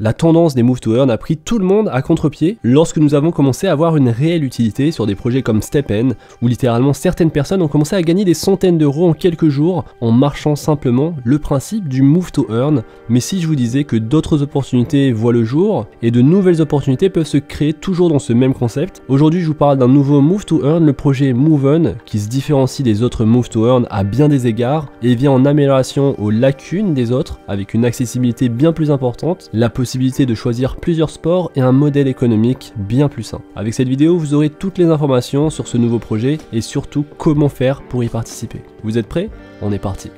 La tendance des move to earn a pris tout le monde à contre-pied lorsque nous avons commencé à avoir une réelle utilité sur des projets comme StepN, où littéralement certaines personnes ont commencé à gagner des centaines d'euros en quelques jours en marchant simplement le principe du move to earn. Mais si je vous disais que d'autres opportunités voient le jour et de nouvelles opportunités peuvent se créer toujours dans ce même concept, aujourd'hui je vous parle d'un nouveau move to earn, le projet Moven, qui se différencie des autres move to earn à bien des égards et vient en amélioration aux lacunes des autres avec une accessibilité bien plus importante, de choisir plusieurs sports et un modèle économique bien plus sain. Avec cette vidéo, vous aurez toutes les informations sur ce nouveau projet et surtout comment faire pour y participer. Vous êtes prêts On est parti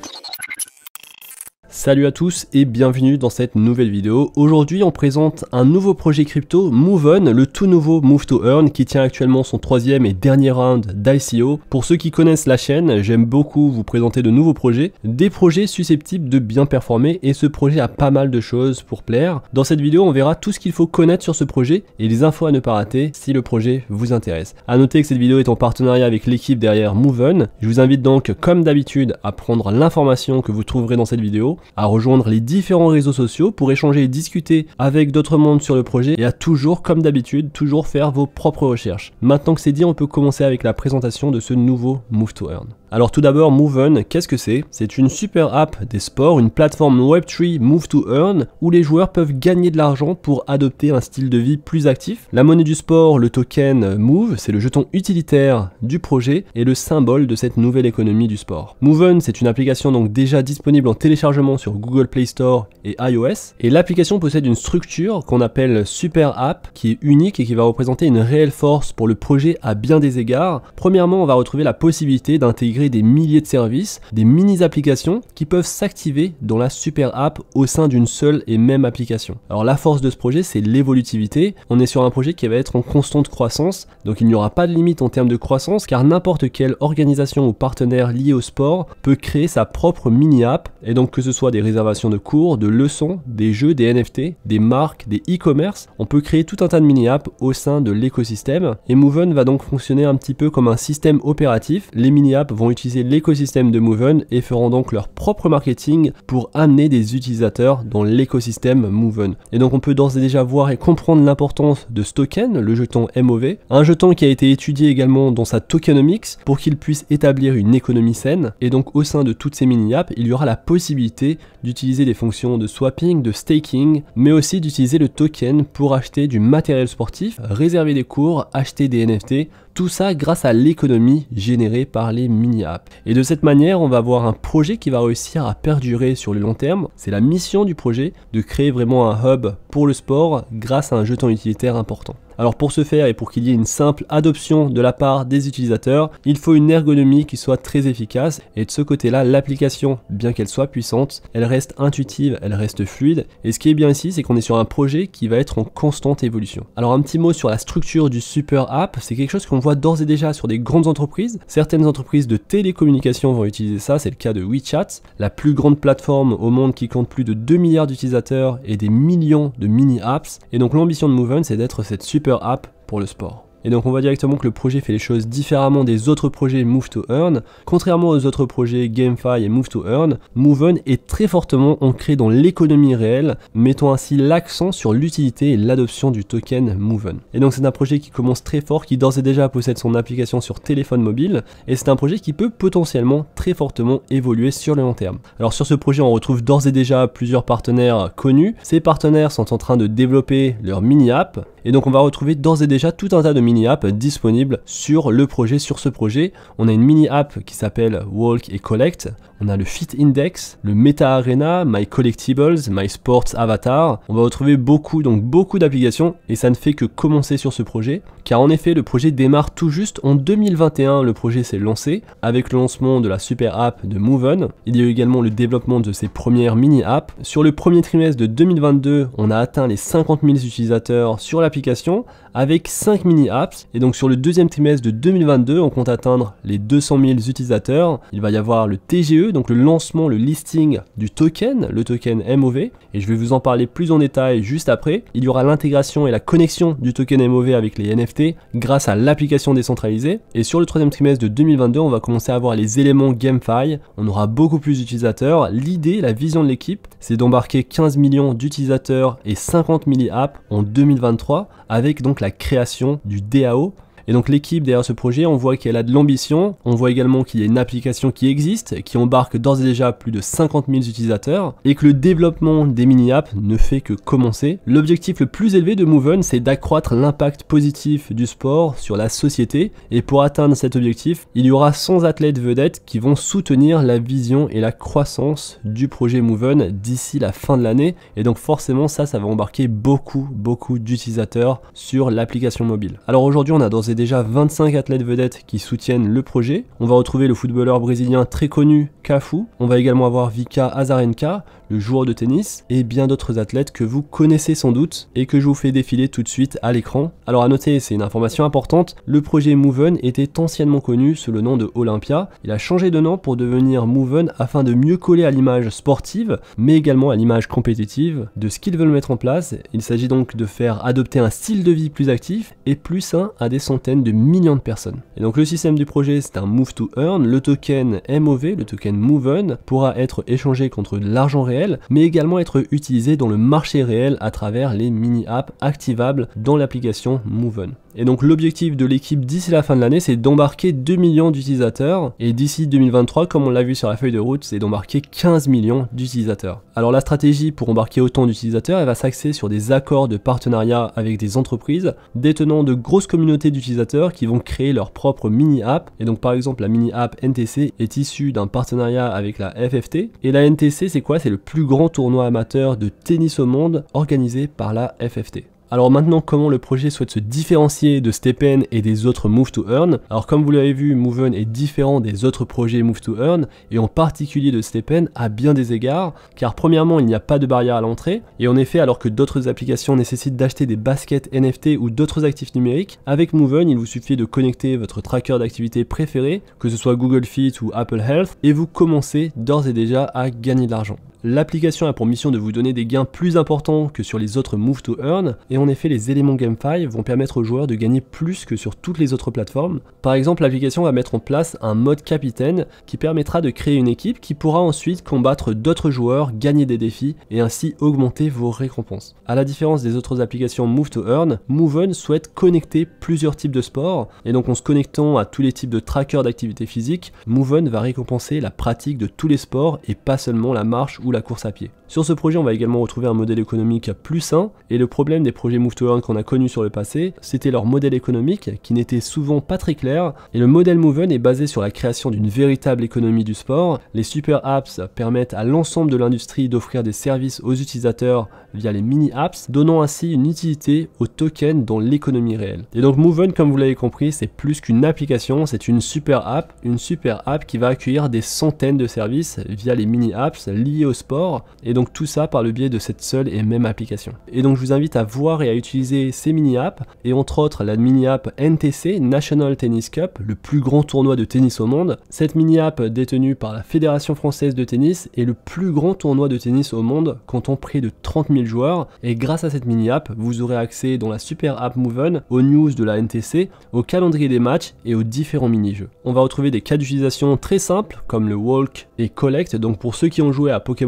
Salut à tous et bienvenue dans cette nouvelle vidéo. Aujourd'hui on présente un nouveau projet crypto, MoveOn, le tout nouveau Move to Earn qui tient actuellement son troisième et dernier round d'ICO. Pour ceux qui connaissent la chaîne, j'aime beaucoup vous présenter de nouveaux projets, des projets susceptibles de bien performer et ce projet a pas mal de choses pour plaire. Dans cette vidéo on verra tout ce qu'il faut connaître sur ce projet et les infos à ne pas rater si le projet vous intéresse. A noter que cette vidéo est en partenariat avec l'équipe derrière MoveOn. Je vous invite donc comme d'habitude à prendre l'information que vous trouverez dans cette vidéo à rejoindre les différents réseaux sociaux pour échanger et discuter avec d'autres mondes sur le projet et à toujours, comme d'habitude, toujours faire vos propres recherches. Maintenant que c'est dit, on peut commencer avec la présentation de ce nouveau Move to Earn. Alors tout d'abord, Moven, qu'est-ce que c'est C'est une super app des sports, une plateforme Web3 Move to Earn où les joueurs peuvent gagner de l'argent pour adopter un style de vie plus actif. La monnaie du sport, le token Move, c'est le jeton utilitaire du projet et le symbole de cette nouvelle économie du sport. Moven, c'est une application donc déjà disponible en téléchargement sur Google Play Store et iOS et l'application possède une structure qu'on appelle Super App qui est unique et qui va représenter une réelle force pour le projet à bien des égards. Premièrement, on va retrouver la possibilité d'intégrer des milliers de services, des mini-applications qui peuvent s'activer dans la super app au sein d'une seule et même application. Alors la force de ce projet, c'est l'évolutivité. On est sur un projet qui va être en constante croissance, donc il n'y aura pas de limite en termes de croissance car n'importe quelle organisation ou partenaire lié au sport peut créer sa propre mini-app et donc que ce soit des réservations de cours, de leçons, des jeux, des NFT, des marques, des e-commerce, on peut créer tout un tas de mini-apps au sein de l'écosystème et Moven va donc fonctionner un petit peu comme un système opératif. Les mini-apps vont utiliser l'écosystème de Moven et feront donc leur propre marketing pour amener des utilisateurs dans l'écosystème Moven Et donc on peut d'ores et déjà voir et comprendre l'importance de ce token, le jeton MOV, un jeton qui a été étudié également dans sa tokenomics pour qu'il puisse établir une économie saine. Et donc au sein de toutes ces mini-apps, il y aura la possibilité d'utiliser des fonctions de swapping, de staking, mais aussi d'utiliser le token pour acheter du matériel sportif, réserver des cours, acheter des NFT tout ça grâce à l'économie générée par les mini-apps. Et de cette manière, on va avoir un projet qui va réussir à perdurer sur le long terme. C'est la mission du projet de créer vraiment un hub pour le sport grâce à un jeton utilitaire important. Alors pour ce faire et pour qu'il y ait une simple adoption de la part des utilisateurs, il faut une ergonomie qui soit très efficace et de ce côté-là, l'application, bien qu'elle soit puissante, elle reste intuitive, elle reste fluide et ce qui est bien ici, c'est qu'on est sur un projet qui va être en constante évolution. Alors un petit mot sur la structure du super app, c'est quelque chose qu'on voit d'ores et déjà sur des grandes entreprises. Certaines entreprises de télécommunications vont utiliser ça, c'est le cas de WeChat, la plus grande plateforme au monde qui compte plus de 2 milliards d'utilisateurs et des millions de mini-apps. Et donc l'ambition de Moven, c'est d'être cette super super app pour le sport. Et donc on voit directement que le projet fait les choses différemment des autres projets Move to Earn. Contrairement aux autres projets GameFi et Move to Earn, MoveOn est très fortement ancré dans l'économie réelle, mettant ainsi l'accent sur l'utilité et l'adoption du token MoveOn. Et donc c'est un projet qui commence très fort, qui d'ores et déjà possède son application sur téléphone mobile, et c'est un projet qui peut potentiellement très fortement évoluer sur le long terme. Alors sur ce projet on retrouve d'ores et déjà plusieurs partenaires connus, ces partenaires sont en train de développer leur mini-app, et donc on va retrouver d'ores et déjà tout un tas de mini mini app disponible sur le projet. Sur ce projet, on a une mini app qui s'appelle Walk et Collect. On a le Fit Index, le Meta Arena, My Collectibles, My Sports Avatar. On va retrouver beaucoup, donc beaucoup d'applications et ça ne fait que commencer sur ce projet. Car en effet, le projet démarre tout juste en 2021. Le projet s'est lancé avec le lancement de la super app de Moven. Il y a eu également le développement de ses premières mini apps. Sur le premier trimestre de 2022, on a atteint les 50 000 utilisateurs sur l'application avec 5 mini apps et donc sur le deuxième trimestre de 2022, on compte atteindre les 200 000 utilisateurs. Il va y avoir le TGE, donc le lancement, le listing du token, le token MOV. Et je vais vous en parler plus en détail juste après. Il y aura l'intégration et la connexion du token MOV avec les NFT grâce à l'application décentralisée. Et sur le troisième trimestre de 2022, on va commencer à avoir les éléments GameFi. On aura beaucoup plus d'utilisateurs. L'idée, la vision de l'équipe, c'est d'embarquer 15 millions d'utilisateurs et 50 milli apps en 2023 avec donc la création du DAO et donc l'équipe derrière ce projet, on voit qu'elle a de l'ambition, on voit également qu'il y a une application qui existe, qui embarque d'ores et déjà plus de 50 000 utilisateurs, et que le développement des mini-apps ne fait que commencer. L'objectif le plus élevé de Moven, c'est d'accroître l'impact positif du sport sur la société, et pour atteindre cet objectif, il y aura 100 athlètes vedettes qui vont soutenir la vision et la croissance du projet Moven d'ici la fin de l'année, et donc forcément ça, ça va embarquer beaucoup, beaucoup d'utilisateurs sur l'application mobile. Alors aujourd'hui, on a dans et déjà 25 athlètes vedettes qui soutiennent le projet. On va retrouver le footballeur brésilien très connu Cafu, on va également avoir Vika Azarenka, le joueur de tennis et bien d'autres athlètes que vous connaissez sans doute et que je vous fais défiler tout de suite à l'écran. Alors à noter, c'est une information importante, le projet Moven était anciennement connu sous le nom de Olympia. Il a changé de nom pour devenir Moven afin de mieux coller à l'image sportive, mais également à l'image compétitive de ce qu'ils veulent mettre en place. Il s'agit donc de faire adopter un style de vie plus actif et plus sain à des centaines de millions de personnes. Et donc le système du projet, c'est un Move to Earn. Le token MOV, le token Moven, pourra être échangé contre de l'argent réel mais également être utilisé dans le marché réel à travers les mini-apps activables dans l'application Moven. Et donc l'objectif de l'équipe d'ici la fin de l'année, c'est d'embarquer 2 millions d'utilisateurs. Et d'ici 2023, comme on l'a vu sur la feuille de route, c'est d'embarquer 15 millions d'utilisateurs. Alors la stratégie pour embarquer autant d'utilisateurs, elle va s'axer sur des accords de partenariat avec des entreprises détenant de grosses communautés d'utilisateurs qui vont créer leur propre mini-app. Et donc par exemple la mini-app NTC est issue d'un partenariat avec la FFT. Et la NTC c'est quoi C'est le plus grand tournoi amateur de tennis au monde organisé par la FFT. Alors maintenant, comment le projet souhaite se différencier de Stepen et des autres Move to Earn Alors comme vous l'avez vu, Moven est différent des autres projets Move to Earn, et en particulier de Stepen à bien des égards, car premièrement, il n'y a pas de barrière à l'entrée, et en effet, alors que d'autres applications nécessitent d'acheter des baskets NFT ou d'autres actifs numériques, avec Moven, il vous suffit de connecter votre tracker d'activité préféré, que ce soit Google Fit ou Apple Health, et vous commencez d'ores et déjà à gagner de l'argent. L'application a pour mission de vous donner des gains plus importants que sur les autres Move to Earn, et en effet les éléments GameFi vont permettre aux joueurs de gagner plus que sur toutes les autres plateformes. Par exemple, l'application va mettre en place un mode capitaine qui permettra de créer une équipe qui pourra ensuite combattre d'autres joueurs, gagner des défis et ainsi augmenter vos récompenses. À la différence des autres applications Move to Earn, Moven souhaite connecter plusieurs types de sports et donc en se connectant à tous les types de trackers d'activité physique, Moven va récompenser la pratique de tous les sports et pas seulement la marche ou la course à pied. Sur ce projet, on va également retrouver un modèle économique plus sain, et le problème des projets Move to Earn qu'on a connu sur le passé, c'était leur modèle économique qui n'était souvent pas très clair, et le modèle Moven est basé sur la création d'une véritable économie du sport. Les super apps permettent à l'ensemble de l'industrie d'offrir des services aux utilisateurs via les mini apps, donnant ainsi une utilité aux tokens dans l'économie réelle. Et donc Move-On, comme vous l'avez compris, c'est plus qu'une application, c'est une super app, une super app qui va accueillir des centaines de services via les mini apps liés au sport, et donc tout ça par le biais de cette seule et même application. Et donc je vous invite à voir et à utiliser ces mini-apps, et entre autres la mini-app NTC, National Tennis Cup, le plus grand tournoi de tennis au monde. Cette mini-app détenue par la Fédération Française de Tennis est le plus grand tournoi de tennis au monde, comptant près de 30 000 joueurs, et grâce à cette mini-app, vous aurez accès dans la super app Moven aux news de la NTC, au calendrier des matchs et aux différents mini-jeux. On va retrouver des cas d'utilisation très simples, comme le walk et collect, donc pour ceux qui ont joué à Pokémon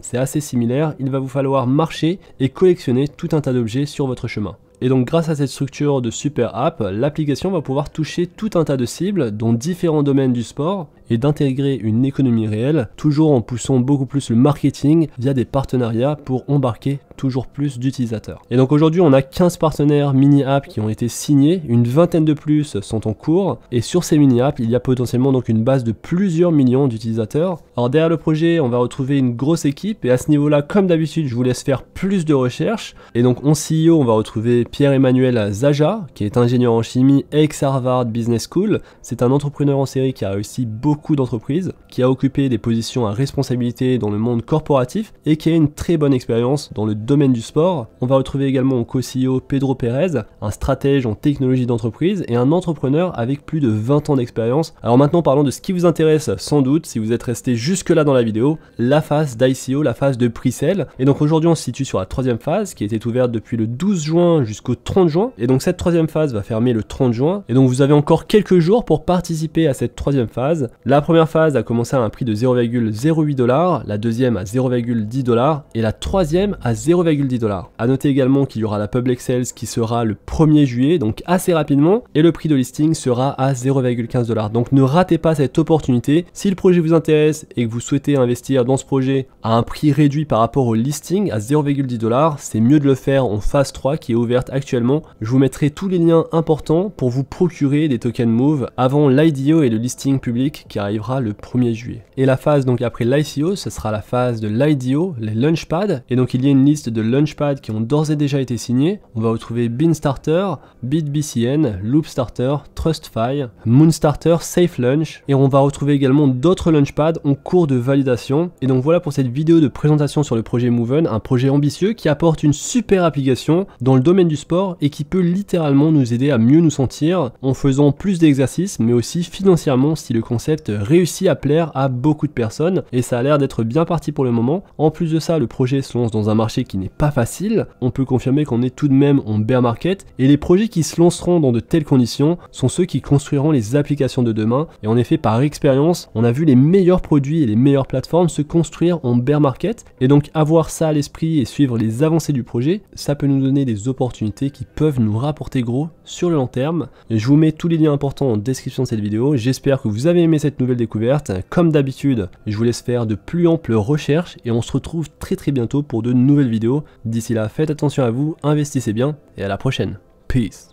c'est assez similaire, il va vous falloir marcher et collectionner tout un tas d'objets sur votre chemin. Et donc grâce à cette structure de super app, l'application va pouvoir toucher tout un tas de cibles, dont différents domaines du sport, d'intégrer une économie réelle, toujours en poussant beaucoup plus le marketing via des partenariats pour embarquer toujours plus d'utilisateurs. Et donc aujourd'hui, on a 15 partenaires mini-app qui ont été signés, une vingtaine de plus sont en cours, et sur ces mini-apps, il y a potentiellement donc une base de plusieurs millions d'utilisateurs. Alors derrière le projet, on va retrouver une grosse équipe, et à ce niveau-là, comme d'habitude, je vous laisse faire plus de recherches. Et donc en CEO, on va retrouver Pierre-Emmanuel Zaja, qui est ingénieur en chimie ex-Harvard Business School. C'est un entrepreneur en série qui a réussi beaucoup d'entreprises, qui a occupé des positions à responsabilité dans le monde corporatif et qui a une très bonne expérience dans le domaine du sport. On va retrouver également au co-CEO Pedro Perez, un stratège en technologie d'entreprise et un entrepreneur avec plus de 20 ans d'expérience. Alors maintenant parlons de ce qui vous intéresse sans doute si vous êtes resté jusque là dans la vidéo, la phase d'ICO, e la phase de pre-sale. Et donc aujourd'hui on se situe sur la troisième phase qui était ouverte depuis le 12 juin jusqu'au 30 juin. Et donc cette troisième phase va fermer le 30 juin. Et donc vous avez encore quelques jours pour participer à cette troisième phase. La première phase a commencé à un prix de 0,08 dollars, la deuxième à 0,10 dollars et la troisième à 0,10 dollars. À noter également qu'il y aura la Public Sales qui sera le 1er juillet, donc assez rapidement, et le prix de listing sera à 0,15 dollars. Donc ne ratez pas cette opportunité. Si le projet vous intéresse et que vous souhaitez investir dans ce projet à un prix réduit par rapport au listing à 0,10 dollars, c'est mieux de le faire en phase 3 qui est ouverte actuellement. Je vous mettrai tous les liens importants pour vous procurer des tokens Move avant l'IDO et le listing public qui arrivera le 1er juillet. Et la phase donc après l'ICO, ce sera la phase de l'IDO, les launchpads. Et donc il y a une liste de launchpads qui ont d'ores et déjà été signés. On va retrouver Beanstarter, BitBCN, Loopstarter, TrustFi, Moonstarter, SafeLaunch. Et on va retrouver également d'autres launchpads en cours de validation. Et donc voilà pour cette vidéo de présentation sur le projet Moven, un projet ambitieux qui apporte une super application dans le domaine du sport et qui peut littéralement nous aider à mieux nous sentir en faisant plus d'exercices mais aussi financièrement si le concept réussi à plaire à beaucoup de personnes et ça a l'air d'être bien parti pour le moment. En plus de ça, le projet se lance dans un marché qui n'est pas facile. On peut confirmer qu'on est tout de même en bear market et les projets qui se lanceront dans de telles conditions sont ceux qui construiront les applications de demain. Et en effet, par expérience, on a vu les meilleurs produits et les meilleures plateformes se construire en bear market. Et donc avoir ça à l'esprit et suivre les avancées du projet, ça peut nous donner des opportunités qui peuvent nous rapporter gros sur le long terme. je vous mets tous les liens importants en description de cette vidéo. J'espère que vous avez aimé cette nouvelle découverte. Comme d'habitude, je vous laisse faire de plus amples recherches et on se retrouve très très bientôt pour de nouvelles vidéos. D'ici là, faites attention à vous, investissez bien et à la prochaine. Peace